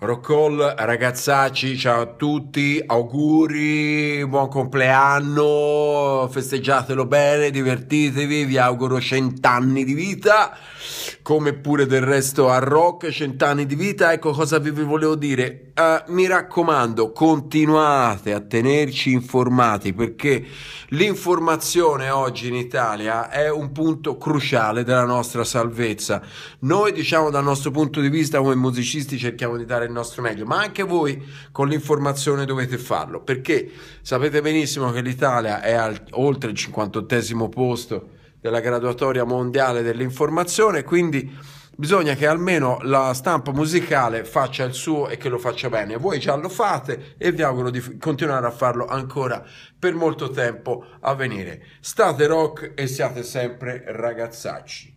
Roccol, ragazzacci, ciao a tutti, auguri, buon compleanno, festeggiatelo bene, divertitevi, vi auguro cent'anni di vita come pure del resto a Rock, cent'anni di vita, ecco cosa vi volevo dire. Uh, mi raccomando, continuate a tenerci informati perché l'informazione oggi in Italia è un punto cruciale della nostra salvezza. Noi, diciamo, dal nostro punto di vista come musicisti cerchiamo di dare il nostro meglio, ma anche voi con l'informazione dovete farlo perché sapete benissimo che l'Italia è al, oltre il 58 posto della graduatoria mondiale dell'informazione, quindi bisogna che almeno la stampa musicale faccia il suo e che lo faccia bene. Voi già lo fate e vi auguro di continuare a farlo ancora per molto tempo a venire. State rock e siate sempre ragazzacci.